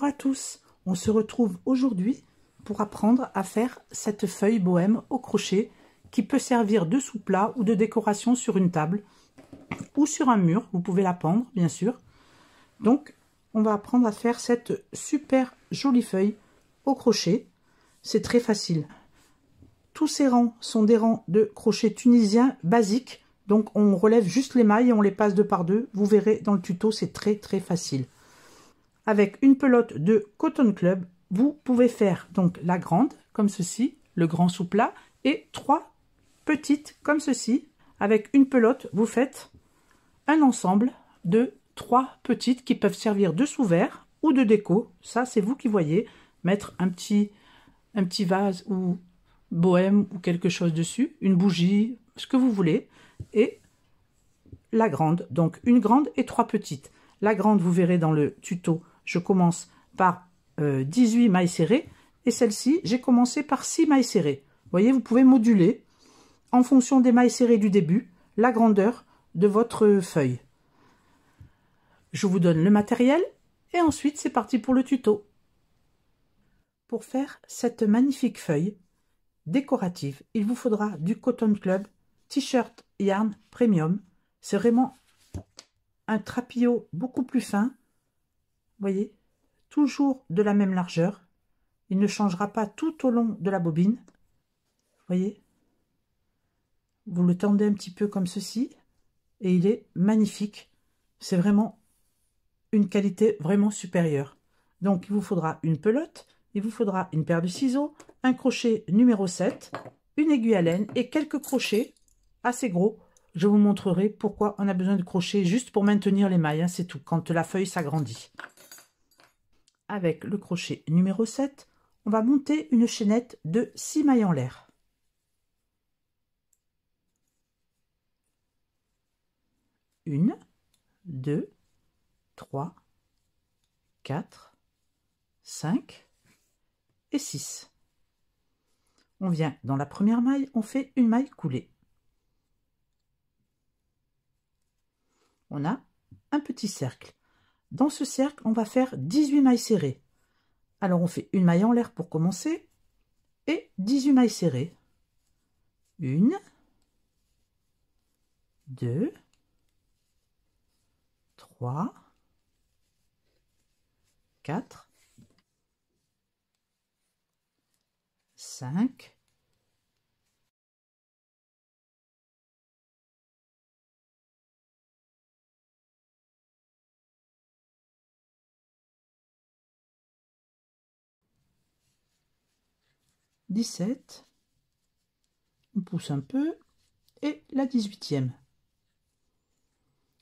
Bonjour à tous, on se retrouve aujourd'hui pour apprendre à faire cette feuille bohème au crochet qui peut servir de sous-plat ou de décoration sur une table ou sur un mur, vous pouvez la pendre bien sûr. Donc on va apprendre à faire cette super jolie feuille au crochet, c'est très facile. Tous ces rangs sont des rangs de crochet tunisien basique, donc on relève juste les mailles et on les passe deux par deux, vous verrez dans le tuto c'est très très facile avec une pelote de Cotton Club, vous pouvez faire donc la grande, comme ceci, le grand sous-plat, et trois petites, comme ceci. Avec une pelote, vous faites un ensemble de trois petites qui peuvent servir de sous-verre ou de déco. Ça, c'est vous qui voyez. Mettre un petit, un petit vase ou bohème ou quelque chose dessus, une bougie, ce que vous voulez. Et la grande, donc une grande et trois petites. La grande, vous verrez dans le tuto je commence par 18 euh, mailles serrées et celle-ci, j'ai commencé par 6 mailles serrées. Vous voyez, vous pouvez moduler en fonction des mailles serrées du début la grandeur de votre feuille. Je vous donne le matériel et ensuite c'est parti pour le tuto. Pour faire cette magnifique feuille décorative, il vous faudra du Cotton Club T-shirt Yarn Premium. C'est vraiment un trapillo beaucoup plus fin voyez, toujours de la même largeur. Il ne changera pas tout au long de la bobine. voyez Vous le tendez un petit peu comme ceci et il est magnifique. C'est vraiment une qualité vraiment supérieure. Donc, il vous faudra une pelote, il vous faudra une paire de ciseaux, un crochet numéro 7, une aiguille à laine et quelques crochets assez gros. Je vous montrerai pourquoi on a besoin de crochets juste pour maintenir les mailles, hein, c'est tout, quand la feuille s'agrandit avec le crochet numéro 7, on va monter une chaînette de 6 mailles en l'air. Une, deux, trois, quatre, cinq et six. On vient dans la première maille, on fait une maille coulée. On a un petit cercle. Dans ce cercle, on va faire 18 mailles serrées. Alors on fait une maille en l'air pour commencer et 18 mailles serrées. 1, 2, 3, 4, 5. 17, on pousse un peu, et la 18e.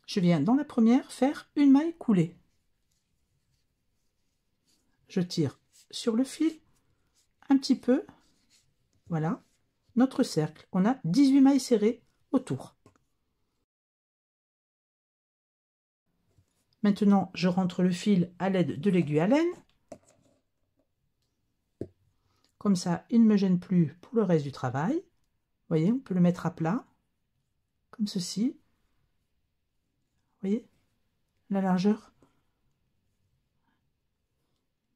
Je viens dans la première faire une maille coulée. Je tire sur le fil un petit peu, voilà, notre cercle. On a 18 mailles serrées autour. Maintenant, je rentre le fil à l'aide de l'aiguille à laine comme ça, il ne me gêne plus pour le reste du travail. Vous voyez, on peut le mettre à plat, comme ceci. Vous voyez la largeur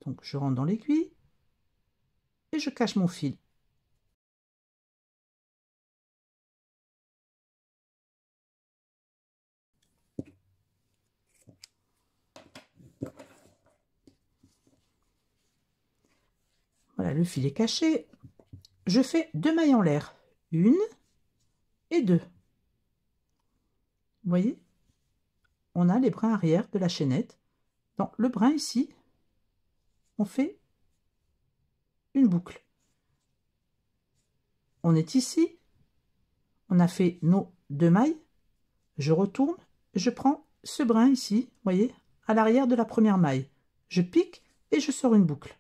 Donc, je rentre dans l'aiguille et je cache mon fil. le fil est caché. Je fais deux mailles en l'air. Une et deux. Vous voyez On a les brins arrière de la chaînette. Dans le brin ici, on fait une boucle. On est ici. On a fait nos deux mailles. Je retourne. Je prends ce brin ici, voyez, à l'arrière de la première maille. Je pique et je sors une boucle.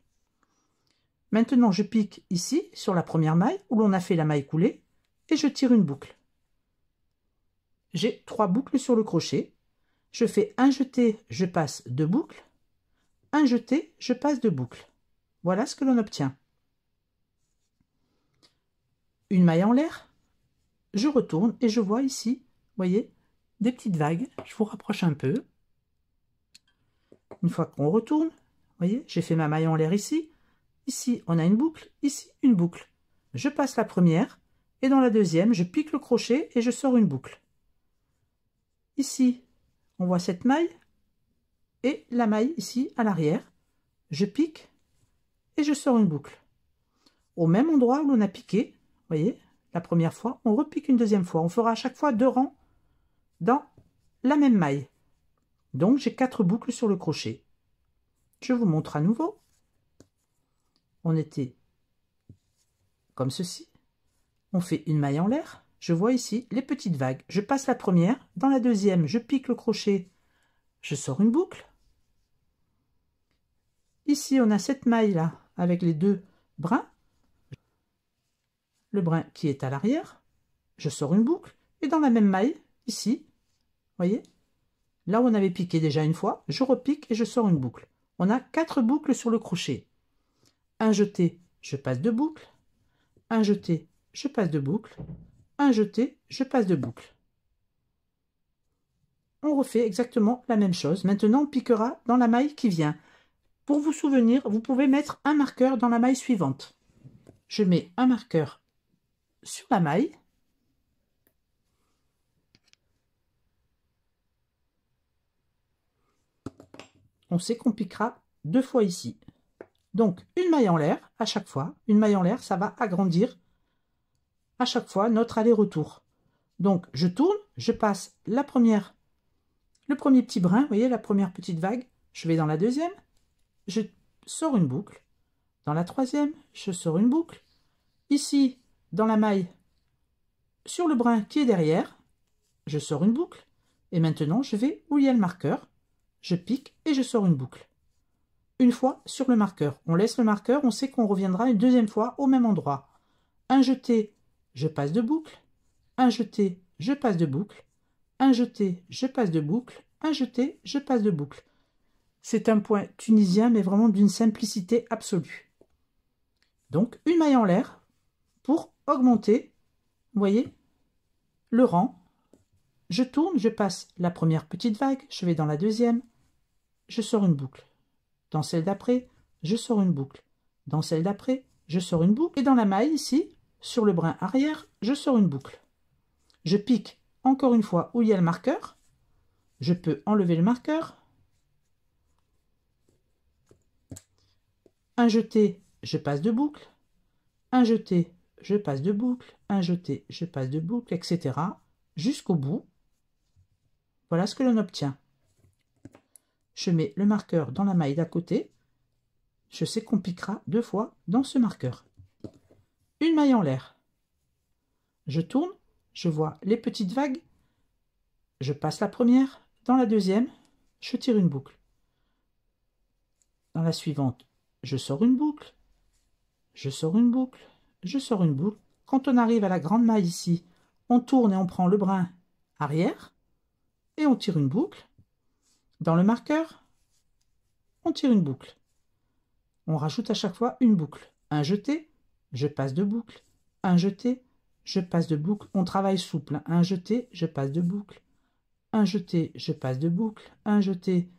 Maintenant, je pique ici, sur la première maille, où l'on a fait la maille coulée, et je tire une boucle. J'ai trois boucles sur le crochet. Je fais un jeté, je passe deux boucles. Un jeté, je passe deux boucles. Voilà ce que l'on obtient. Une maille en l'air. Je retourne et je vois ici, voyez, des petites vagues. Je vous rapproche un peu. Une fois qu'on retourne, voyez, j'ai fait ma maille en l'air ici. Ici, on a une boucle, ici, une boucle. Je passe la première, et dans la deuxième, je pique le crochet et je sors une boucle. Ici, on voit cette maille, et la maille ici, à l'arrière. Je pique, et je sors une boucle. Au même endroit où l'on a piqué, voyez, la première fois, on repique une deuxième fois. On fera à chaque fois deux rangs dans la même maille. Donc, j'ai quatre boucles sur le crochet. Je vous montre à nouveau on était comme ceci. On fait une maille en l'air. Je vois ici les petites vagues. Je passe la première. Dans la deuxième, je pique le crochet. Je sors une boucle. Ici, on a cette maille-là avec les deux brins. Le brin qui est à l'arrière. Je sors une boucle. Et dans la même maille, ici, voyez, là où on avait piqué déjà une fois, je repique et je sors une boucle. On a quatre boucles sur le crochet un jeté, je passe de boucle, un jeté, je passe de boucle, un jeté, je passe de boucle. On refait exactement la même chose. Maintenant, on piquera dans la maille qui vient. Pour vous souvenir, vous pouvez mettre un marqueur dans la maille suivante. Je mets un marqueur sur la maille. On sait qu'on piquera deux fois ici. Donc, une maille en l'air à chaque fois. Une maille en l'air, ça va agrandir à chaque fois notre aller-retour. Donc, je tourne, je passe la première, le premier petit brin, vous voyez, la première petite vague. Je vais dans la deuxième, je sors une boucle. Dans la troisième, je sors une boucle. Ici, dans la maille, sur le brin qui est derrière, je sors une boucle. Et maintenant, je vais où il y a le marqueur, je pique et je sors une boucle une fois sur le marqueur. On laisse le marqueur, on sait qu'on reviendra une deuxième fois au même endroit. Un jeté, je passe de boucle. Un jeté, je passe de boucle. Un jeté, je passe de boucle. Un jeté, je passe de boucle. C'est un point tunisien, mais vraiment d'une simplicité absolue. Donc, une maille en l'air pour augmenter, vous voyez, le rang. Je tourne, je passe la première petite vague, je vais dans la deuxième, je sors une boucle. Dans celle d'après, je sors une boucle. Dans celle d'après, je sors une boucle. Et dans la maille, ici, sur le brin arrière, je sors une boucle. Je pique encore une fois où il y a le marqueur. Je peux enlever le marqueur. Un jeté, je passe de boucle. Un jeté, je passe de boucle. Un jeté, je passe de boucle, etc. jusqu'au bout. Voilà ce que l'on obtient je mets le marqueur dans la maille d'à côté. Je sais qu'on piquera deux fois dans ce marqueur. Une maille en l'air. Je tourne, je vois les petites vagues. Je passe la première, dans la deuxième, je tire une boucle. Dans la suivante, je sors une boucle, je sors une boucle, je sors une boucle. Quand on arrive à la grande maille ici, on tourne et on prend le brin arrière et on tire une boucle dans le marqueur, on tire une boucle. On rajoute à chaque fois une boucle. Un jeté, je passe de boucles, Un jeté, je passe de boucle. On travaille souple. Un jeté, je passe de boucles, Un jeté, je passe de boucles, Un jeté,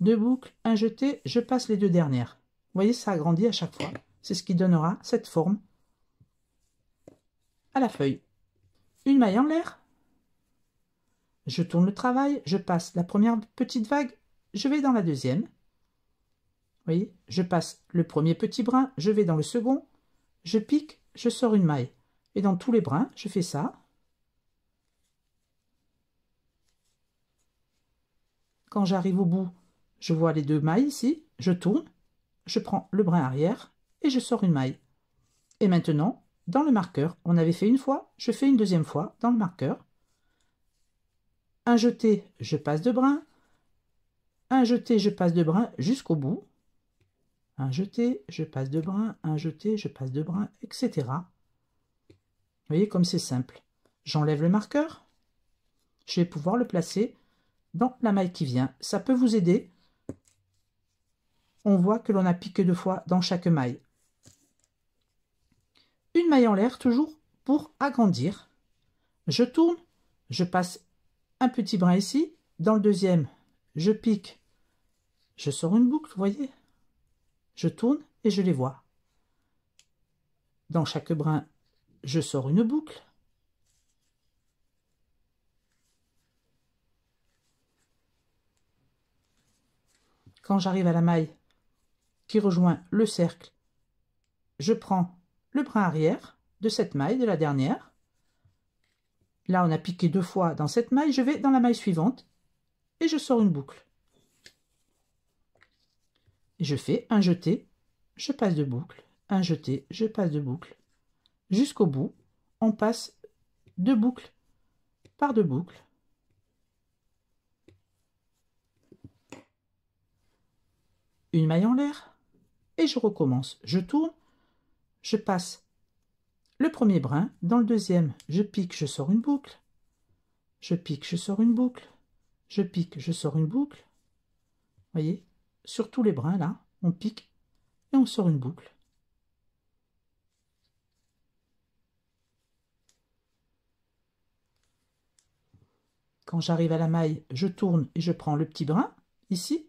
deux boucles. Un jeté, je passe les deux dernières. Vous voyez, ça agrandit à chaque fois. C'est ce qui donnera cette forme à la feuille. Une maille en l'air, je tourne le travail, je passe la première petite vague, je vais dans la deuxième. voyez, je passe le premier petit brin, je vais dans le second, je pique, je sors une maille. Et dans tous les brins, je fais ça. Quand j'arrive au bout, je vois les deux mailles ici, je tourne, je prends le brin arrière et je sors une maille. Et maintenant, dans le marqueur, on avait fait une fois, je fais une deuxième fois dans le marqueur un jeté, je passe de brin, un jeté, je passe de brin jusqu'au bout, un jeté, je passe de brin, un jeté, je passe de brin, etc. Vous voyez comme c'est simple. J'enlève le marqueur, je vais pouvoir le placer dans la maille qui vient. Ça peut vous aider. On voit que l'on a piqué deux fois dans chaque maille. Une maille en l'air toujours pour agrandir. Je tourne, je passe un petit brin ici. Dans le deuxième, je pique, je sors une boucle, vous voyez Je tourne et je les vois. Dans chaque brin, je sors une boucle. Quand j'arrive à la maille qui rejoint le cercle, je prends le brin arrière de cette maille de la dernière Là, on a piqué deux fois dans cette maille. Je vais dans la maille suivante et je sors une boucle. Je fais un jeté, je passe de boucle, un jeté, je passe de boucle. Jusqu'au bout, on passe deux boucles par deux boucles. Une maille en l'air et je recommence. Je tourne, je passe le premier brin, dans le deuxième, je pique, je sors une boucle, je pique, je sors une boucle, je pique, je sors une boucle. Voyez, sur tous les brins là, on pique et on sort une boucle. Quand j'arrive à la maille, je tourne et je prends le petit brin, ici,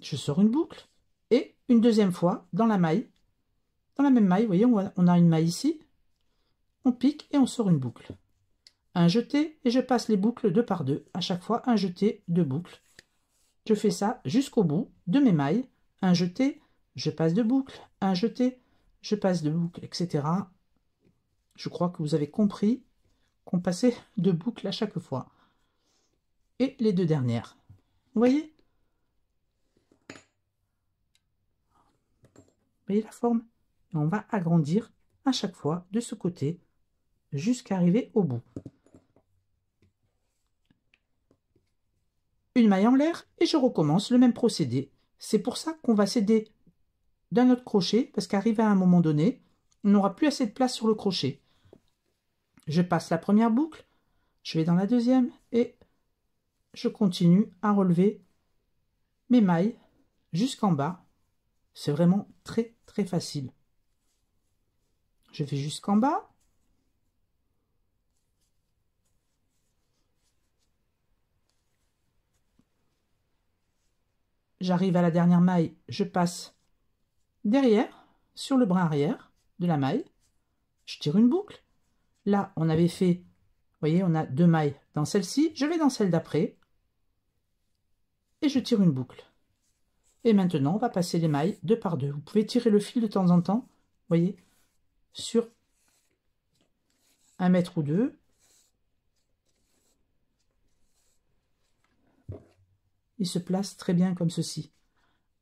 je sors une boucle, et une deuxième fois, dans la maille, la même maille, voyez, on a une maille ici, on pique et on sort une boucle. Un jeté et je passe les boucles deux par deux. À chaque fois, un jeté, deux boucles. Je fais ça jusqu'au bout de mes mailles. Un jeté, je passe deux boucles. Un jeté, je passe deux boucles, etc. Je crois que vous avez compris qu'on passait deux boucles à chaque fois. Et les deux dernières. Vous voyez Vous voyez la forme on va agrandir à chaque fois de ce côté jusqu'à arriver au bout. Une maille en l'air et je recommence le même procédé. C'est pour ça qu'on va céder d'un autre crochet parce qu'arrivé à un moment donné, on n'aura plus assez de place sur le crochet. Je passe la première boucle, je vais dans la deuxième et je continue à relever mes mailles jusqu'en bas. C'est vraiment très très facile. Je vais jusqu'en bas. J'arrive à la dernière maille, je passe derrière, sur le brin arrière de la maille, je tire une boucle. Là, on avait fait, vous voyez, on a deux mailles dans celle-ci, je vais dans celle d'après, et je tire une boucle. Et maintenant, on va passer les mailles deux par deux. Vous pouvez tirer le fil de temps en temps, voyez, sur un mètre ou deux. Il se place très bien comme ceci.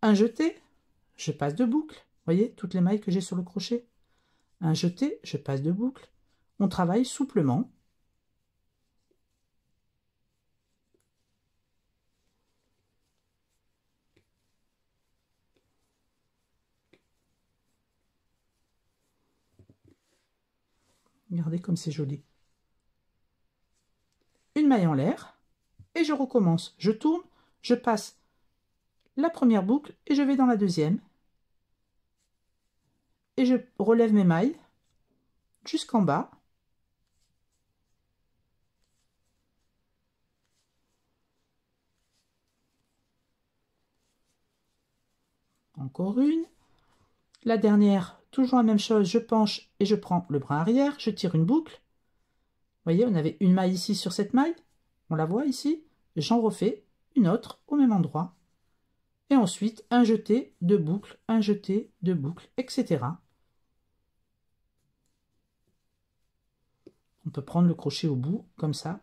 Un jeté, je passe de boucle. Voyez, toutes les mailles que j'ai sur le crochet. Un jeté, je passe de boucle. On travaille souplement. Regardez comme c'est joli. Une maille en l'air et je recommence. Je tourne, je passe la première boucle et je vais dans la deuxième. Et je relève mes mailles jusqu'en bas. Encore une. La dernière, Toujours la même chose, je penche et je prends le bras arrière, je tire une boucle. Vous voyez, on avait une maille ici sur cette maille, on la voit ici. J'en refais une autre au même endroit. Et ensuite, un jeté, deux boucles, un jeté, deux boucles, etc. On peut prendre le crochet au bout, comme ça.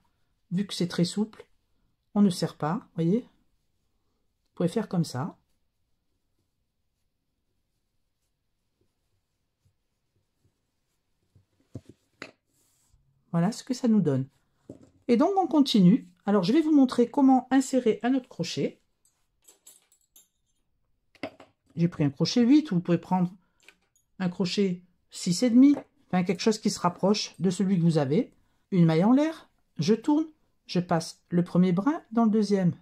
Vu que c'est très souple, on ne serre pas, voyez Vous pouvez faire comme ça. Voilà ce que ça nous donne. Et donc, on continue. Alors, je vais vous montrer comment insérer un autre crochet. J'ai pris un crochet 8, vous pouvez prendre un crochet 6,5, enfin quelque chose qui se rapproche de celui que vous avez. Une maille en l'air, je tourne, je passe le premier brin dans le deuxième.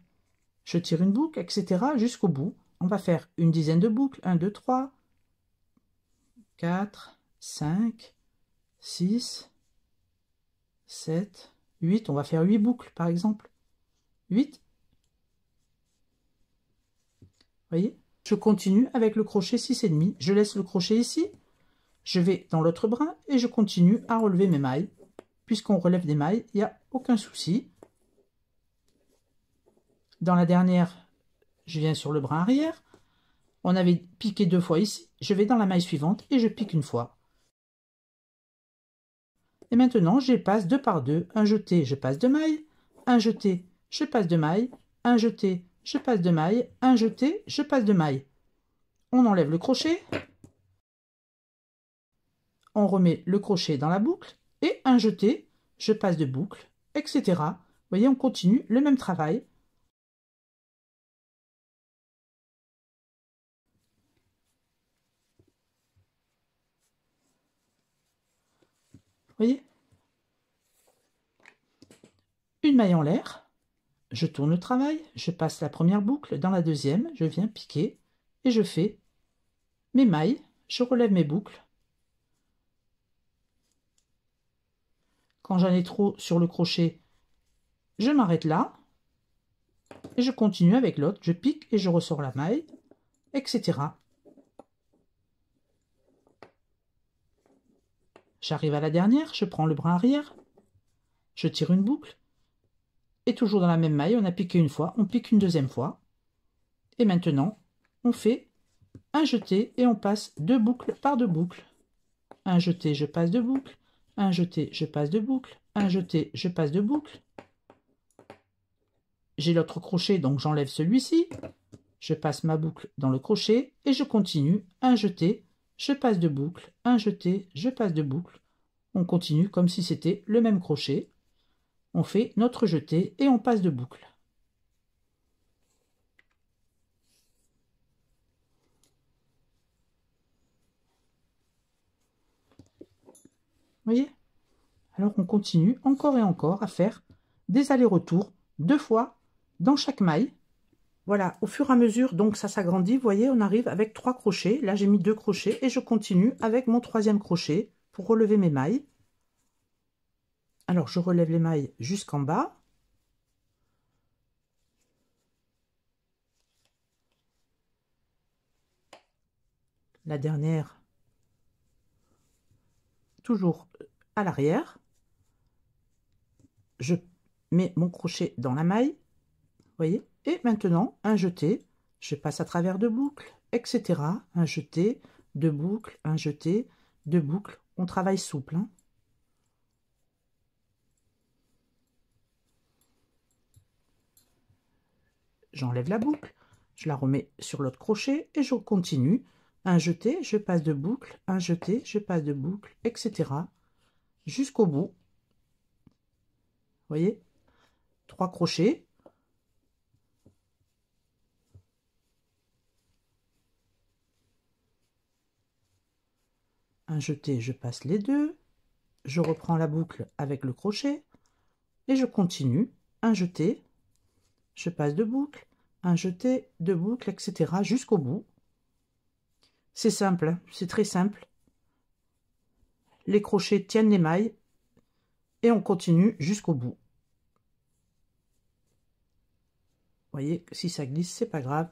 Je tire une boucle, etc. jusqu'au bout. On va faire une dizaine de boucles. 1, 2, 3, 4, 5, 6, 7, 8. On va faire 8 boucles, par exemple. 8. Vous voyez Je continue avec le crochet 6,5. Je laisse le crochet ici. Je vais dans l'autre brin et je continue à relever mes mailles. Puisqu'on relève des mailles, il n'y a aucun souci. Dans la dernière, je viens sur le brin arrière. On avait piqué deux fois ici. Je vais dans la maille suivante et je pique une fois. Et maintenant, passe deux par deux, un jeté, je passe de maille, un jeté, je passe de maille, un jeté, je passe de mailles, un jeté, je passe de maille. On enlève le crochet, on remet le crochet dans la boucle, et un jeté, je passe de boucle, etc. Vous voyez, on continue le même travail Une maille en l'air, je tourne le travail, je passe la première boucle, dans la deuxième, je viens piquer et je fais mes mailles, je relève mes boucles. Quand j'en ai trop sur le crochet, je m'arrête là et je continue avec l'autre, je pique et je ressors la maille, etc. J'arrive à la dernière, je prends le brin arrière, je tire une boucle, et toujours dans la même maille, on a piqué une fois, on pique une deuxième fois, et maintenant, on fait un jeté et on passe deux boucles par deux boucles. Un jeté, je passe deux boucles, un jeté, je passe deux boucles, un jeté, je passe deux boucles. J'ai l'autre crochet, donc j'enlève celui-ci. Je passe ma boucle dans le crochet et je continue. Un jeté, je passe deux boucles, un jeté, je passe deux boucles on continue comme si c'était le même crochet, on fait notre jeté et on passe de boucle. voyez Alors on continue encore et encore à faire des allers-retours deux fois dans chaque maille. Voilà, au fur et à mesure, donc ça s'agrandit. Vous voyez, on arrive avec trois crochets. Là, j'ai mis deux crochets et je continue avec mon troisième crochet pour relever mes mailles. Alors, je relève les mailles jusqu'en bas. La dernière, toujours à l'arrière. Je mets mon crochet dans la maille, voyez. Et maintenant, un jeté, je passe à travers deux boucles, etc. Un jeté, deux boucles, un jeté, deux boucles on travaille souple. Hein. J'enlève la boucle, je la remets sur l'autre crochet et je continue. Un jeté, je passe de boucle, un jeté, je passe de boucle, etc. jusqu'au bout. voyez Trois crochets, jeté, je passe les deux, je reprends la boucle avec le crochet, et je continue, un jeté, je passe deux boucles, un jeté, deux boucles, etc. jusqu'au bout. C'est simple, hein. c'est très simple. Les crochets tiennent les mailles et on continue jusqu'au bout. Vous voyez, si ça glisse, c'est pas grave.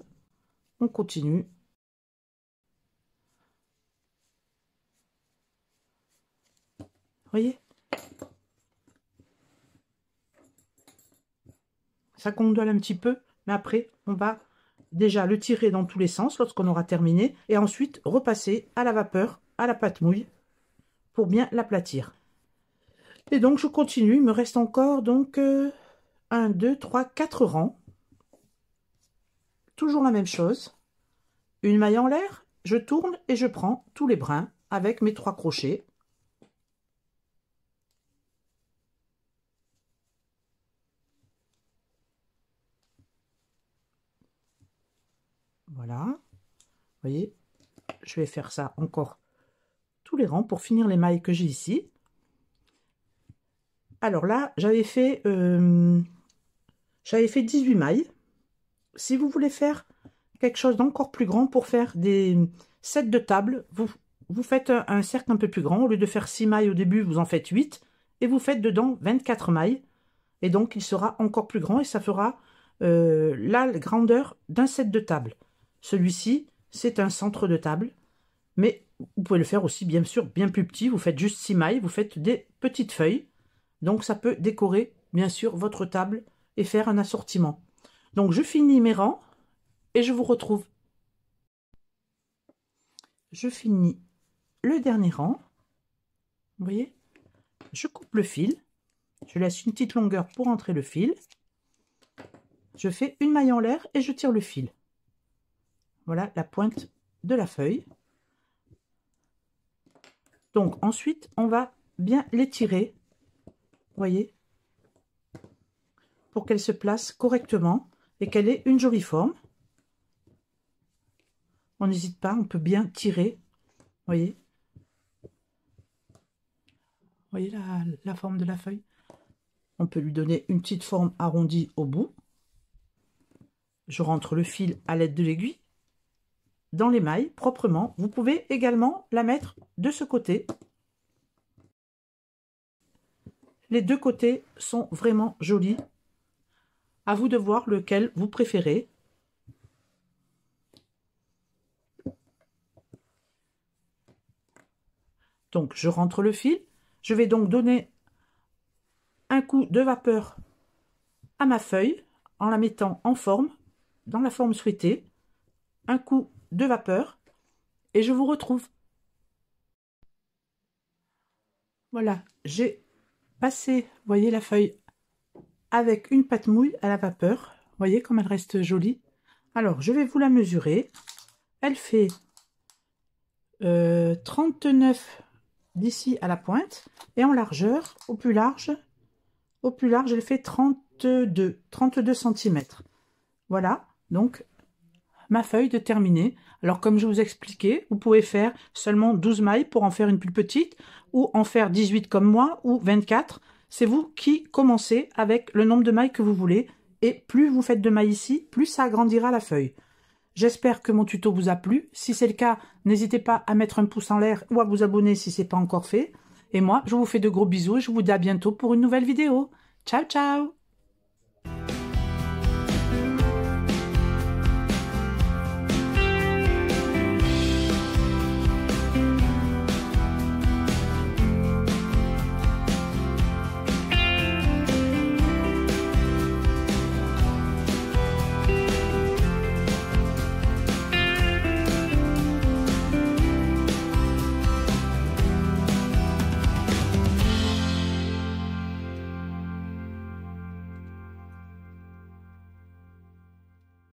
On continue voyez Ça condole un petit peu, mais après, on va déjà le tirer dans tous les sens lorsqu'on aura terminé, et ensuite repasser à la vapeur, à la pâte mouille, pour bien l'aplatir. Et donc, je continue. Il me reste encore, donc, 1, 2, 3, 4 rangs. Toujours la même chose. Une maille en l'air, je tourne et je prends tous les brins avec mes trois crochets voyez je vais faire ça encore tous les rangs pour finir les mailles que j'ai ici alors là j'avais fait euh, j'avais fait 18 mailles si vous voulez faire quelque chose d'encore plus grand pour faire des sets de table vous vous faites un, cercle un peu plus grand au lieu de faire 6 mailles au début vous en faites 8 et vous faites dedans 24 mailles et donc il sera encore plus grand et ça fera euh, la grandeur d'un set de table celui-ci c'est un centre de table, mais vous pouvez le faire aussi bien sûr bien plus petit, vous faites juste 6 mailles, vous faites des petites feuilles, donc ça peut décorer bien sûr votre table et faire un assortiment. Donc je finis mes rangs et je vous retrouve. Je finis le dernier rang, vous voyez, je coupe le fil, je laisse une petite longueur pour entrer le fil, je fais une maille en l'air et je tire le fil. Voilà la pointe de la feuille. Donc ensuite, on va bien l'étirer, voyez, pour qu'elle se place correctement et qu'elle ait une jolie forme. On n'hésite pas, on peut bien tirer, voyez. voyez la forme de la feuille On peut lui donner une petite forme arrondie au bout. Je rentre le fil à l'aide de l'aiguille dans les mailles proprement. Vous pouvez également la mettre de ce côté. Les deux côtés sont vraiment jolis. À vous de voir lequel vous préférez. Donc je rentre le fil. Je vais donc donner un coup de vapeur à ma feuille en la mettant en forme, dans la forme souhaitée. Un coup de vapeur et je vous retrouve. Voilà, j'ai passé, voyez la feuille, avec une pâte mouille à la vapeur. Voyez comme elle reste jolie. Alors, je vais vous la mesurer. Elle fait 39 euh, d'ici à la pointe et en largeur, au plus large, au plus large, elle fait 32, 32 cm. Voilà, donc ma feuille de terminée. Alors comme je vous expliquais, vous pouvez faire seulement 12 mailles pour en faire une plus petite, ou en faire 18 comme moi, ou 24. C'est vous qui commencez avec le nombre de mailles que vous voulez, et plus vous faites de mailles ici, plus ça agrandira la feuille. J'espère que mon tuto vous a plu. Si c'est le cas, n'hésitez pas à mettre un pouce en l'air ou à vous abonner si ce n'est pas encore fait. Et moi, je vous fais de gros bisous et je vous dis à bientôt pour une nouvelle vidéo. Ciao, ciao